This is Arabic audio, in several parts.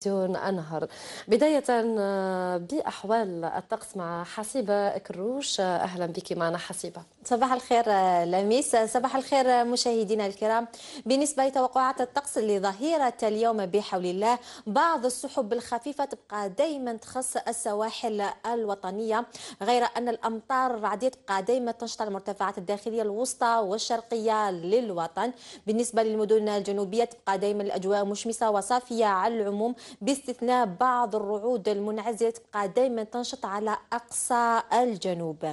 تلفزيون بداية آه، بأحوال الطقس مع حسيبة كروش آه، أهلا بك معنا حسيبة صباح الخير آه، لميس صباح الخير مشاهدينا الكرام بالنسبة لتوقعات الطقس لظهيرة اليوم بحول الله بعض السحب الخفيفة تبقى دائما تخص السواحل الوطنية غير أن الأمطار الرعدية تبقى دائما تنشط على المرتفعات الداخلية الوسطى والشرقية للوطن بالنسبة للمدن الجنوبية تبقى دائما الأجواء مشمسة وصافية على العموم باستثناء بعض الرعود المنعزله تبقى دائما تنشط على اقصى الجنوب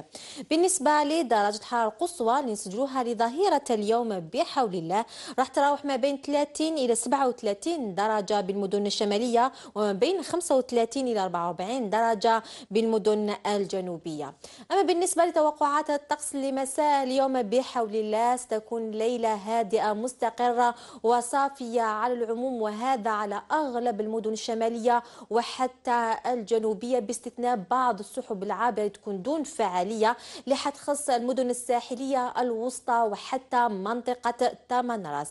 بالنسبه لدرجه الحراره القصوى اللي نسجلوها لظهيره اليوم بحول الله راح تراوح ما بين 30 الى 37 درجه بالمدن الشماليه وما بين 35 الى 44 درجه بالمدن الجنوبيه اما بالنسبه لتوقعات الطقس لمساء اليوم بحول الله ستكون ليله هادئه مستقره وصافيه على العموم وهذا على اغلب المدن المدن الشمالية وحتى الجنوبية باستثناء بعض السحب العابرة تكون دون فعالية لحد خص المدن الساحلية الوسطى وحتى منطقة راس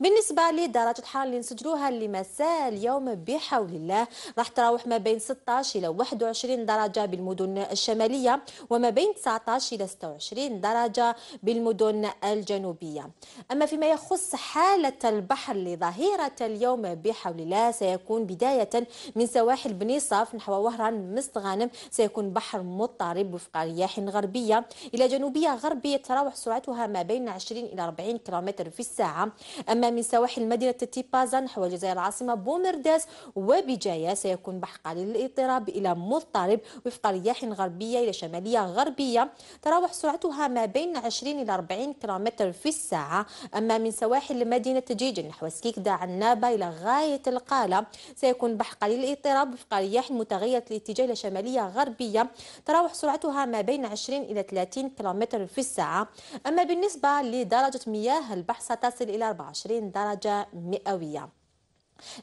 بالنسبة لدرجة الحرارة اللي نسجلوها لمساء اليوم بحول الله راح تراوح ما بين 16 إلى 21 درجة بالمدن الشمالية وما بين 19 إلى 26 درجة بالمدن الجنوبية أما فيما يخص حالة البحر لظهيرة اليوم بحول الله سيكون بداية من سواحل بني صاف نحو وهران مستغانم سيكون بحر مضطرب وفق رياح غربية إلى جنوبية غربية تراوح سرعتها ما بين 20 إلى 40 كم في الساعة أما من سواحل مدينة تيبازا نحو جزائر العاصمة بومرداس وبجاية سيكون بحر قليل الاضطراب إلى مضطرب وفق رياح غربية إلى شمالية غربية تراوح سرعتها ما بين 20 إلى 40 كم في الساعة أما من سواحل مدينة جيجن نحو سكيكدا عنابة إلى غاية القالة سيكون بحر قليل الاضطراب وفق رياح متغيرة الاتجاه إلى شمالية غربية تراوح سرعتها ما بين 20 إلى 30 كيلومتر في الساعة أما بالنسبة لدرجة مياه البحر ستصل إلى 24 درجة مئوية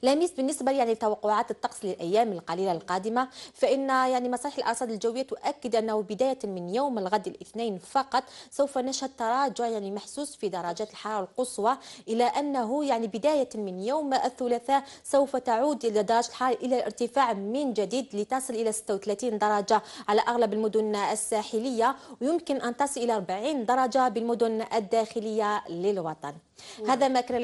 لاميس بالنسبة يعني لتوقعات الطقس للأيام القليلة القادمة فإن يعني مصالح الأرصاد الجوية تؤكد أنه بداية من يوم الغد الاثنين فقط سوف نشهد تراجع يعني محسوس في درجات الحرارة القصوى إلى أنه يعني بداية من يوم الثلاثاء سوف تعود إلى درجة الحرارة إلى الارتفاع من جديد لتصل إلى 36 درجة على أغلب المدن الساحلية ويمكن أن تصل إلى 40 درجة بالمدن الداخلية للوطن هذا ما كان